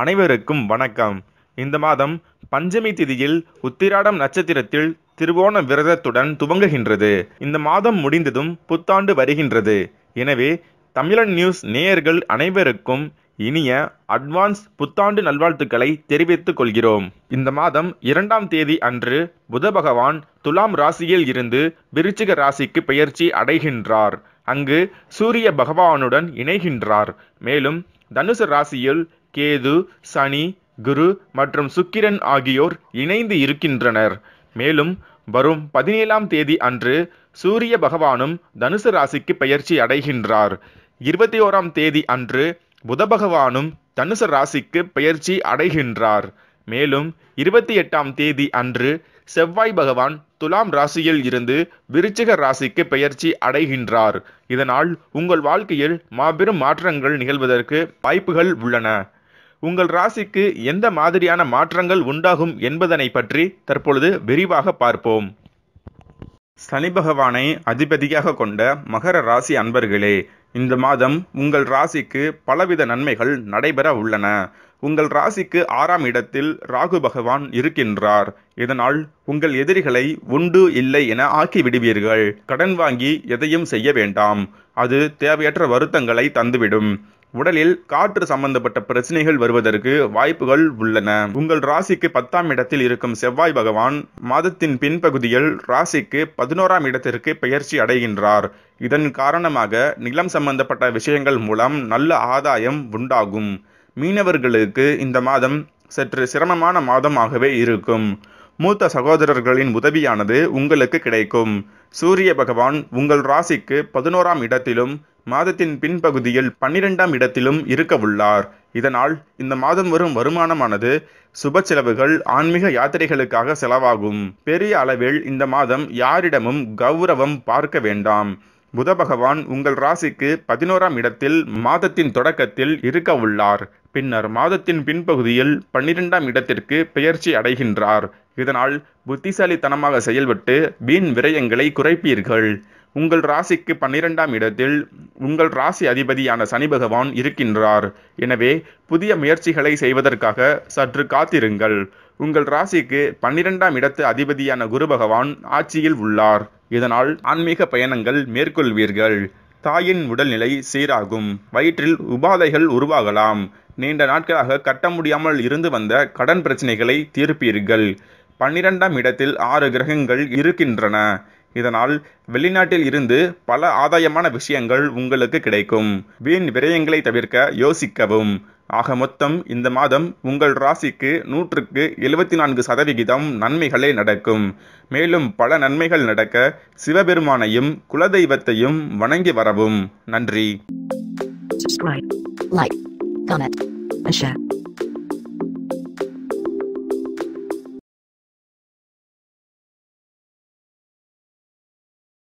அனைவருக்கும் வணக்கம் இந்த மாதம் பஞ்சமி திதியில் உத்திராடம் நட்சத்திரத்தில் திருவோண விரதத்துடன் துவங்குகின்றது இந்த மாதம் முடிந்ததும் புத்தாண்டு வருகின்றது எனவே தமிழன் நியூஸ் நேயர்கள் அனைவருக்கும் இனிய அட்வான்ஸ் புத்தாண்டு நல்வாழ்த்துக்களை தெரிவித்துக் கொள்கிறோம் இந்த மாதம் இரண்டாம் தேதி அன்று புத பகவான் துலாம் ராசியில் இருந்து விருச்சிக ராசிக்கு பெயர்ச்சி அடைகின்றார் அங்கு சூரிய பகவானுடன் இணைகின்றார் மேலும் தனுசு ராசியில் கேது சனி குரு மற்றும் சுக்கிரன் ஆகியோர் இணைந்து இருக்கின்றனர் மேலும் வரும் பதினேழாம் தேதி அன்று சூரிய பகவானும் தனுசு ராசிக்கு பயிற்சி அடைகின்றார் இருபத்தி ஓராம் தேதி அன்று புத பகவானும் தனுசு ராசிக்கு பயிற்சி அடைகின்றார் மேலும் இருபத்தி எட்டாம் தேதி அன்று செவ்வாய் பகவான் துலாம் ராசியில் இருந்து விருச்சிக ராசிக்கு பெயர்ச்சி அடைகின்றார் இதனால் உங்கள் வாழ்க்கையில் மாபெரும் மாற்றங்கள் நிகழ்வதற்கு வாய்ப்புகள் உள்ளன உங்கள் ராசிக்கு எந்த மாதிரியான மாற்றங்கள் உண்டாகும் என்பதனை பற்றி தற்பொழுது விரிவாக பார்ப்போம் சனி பகவானை அதிபதியாக கொண்ட மகர ராசி அன்பர்களே இந்த மாதம் உங்கள் ராசிக்கு பலவித நன்மைகள் நடைபெற உள்ளன உங்கள் ராசிக்கு ஆறாம் இடத்தில் ராகு பகவான் இருக்கின்றார் இதனால் உங்கள் எதிரிகளை உண்டு இல்லை என ஆக்கி விடுவீர்கள் கடன் வாங்கி எதையும் செய்ய வேண்டாம் அது தேவையற்ற வருத்தங்களை தந்துவிடும் உடலில் காற்று சம்பந்தப்பட்ட பிரச்சனைகள் வருவதற்கு வாய்ப்புகள் உள்ளன உங்கள் ராசிக்கு பத்தாம் இடத்தில் இருக்கும் செவ்வாய் பகவான் மாதத்தின் பின்பகுதியில் ராசிக்கு பதினோராம் இடத்திற்கு பெயர்ச்சி அடைகின்றார் இதன் காரணமாக நிலம் சம்பந்தப்பட்ட விஷயங்கள் மூலம் நல்ல ஆதாயம் உண்டாகும் மீனவர்களுக்கு இந்த மாதம் சற்று சிரமமான மாதமாகவே இருக்கும் மூத்த சகோதரர்களின் உதவியானது உங்களுக்கு கிடைக்கும் சூரிய பகவான் உங்கள் ராசிக்கு பதினோராம் இடத்திலும் மாதத்தின் பின்பகுதியில் பன்னிரெண்டாம் இடத்திலும் இருக்க உள்ளார் இதனால் இந்த மாதம் வரும் வருமானமானது சுப செலவுகள் ஆன்மீக யாத்திரைகளுக்காக செலவாகும் பெரிய அளவில் இந்த மாதம் யாரிடமும் கௌரவம் பார்க்க வேண்டாம் புத பகவான் உங்கள் ராசிக்கு பதினோராம் இடத்தில் மாதத்தின் தொடக்கத்தில் இருக்க உள்ளார் பின்னர் மாதத்தின் பின்பகுதியில் பன்னிரெண்டாம் இடத்திற்கு பெயர்ச்சி அடைகின்றார் இதனால் புத்திசாலித்தனமாக செயல்பட்டு வீண் விரயங்களை குறைப்பீர்கள் உங்கள் ராசிக்கு பன்னிரெண்டாம் இடத்தில் உங்கள் ராசி அதிபதியான சனி பகவான் இருக்கின்றார் எனவே புதிய முயற்சிகளை செய்வதற்காக சற்று காத்திருங்கள் உங்கள் ராசிக்கு பன்னிரெண்டாம் இடத்து அதிபதியான குரு பகவான் ஆட்சியில் உள்ளார் இதனால் ஆன்மீக பயணங்கள் மேற்கொள்வீர்கள் தாயின் உடல்நிலை சீராகும் வயிற்றில் உபாதைகள் உருவாகலாம் நீண்ட நாட்களாக கட்ட முடியாமல் இருந்து வந்த கடன் பிரச்சனைகளை தீர்ப்பீர்கள் பன்னிரெண்டாம் இடத்தில் ஆறு கிரகங்கள் இருக்கின்றன இதனால் வெளிநாட்டில் இருந்து பல ஆதாயமான விஷயங்கள் உங்களுக்கு கிடைக்கும் வீண் விரயங்களை தவிர்க்க யோசிக்கவும் ஆக மொத்தம் இந்த மாதம் உங்கள் ராசிக்கு நூற்றுக்கு எழுபத்தி நான்கு சதவிகிதம் நன்மைகளே நடக்கும் மேலும் பல நன்மைகள் நடக்க சிவபெருமானையும் குலதெய்வத்தையும் வணங்கி வரவும் நன்றி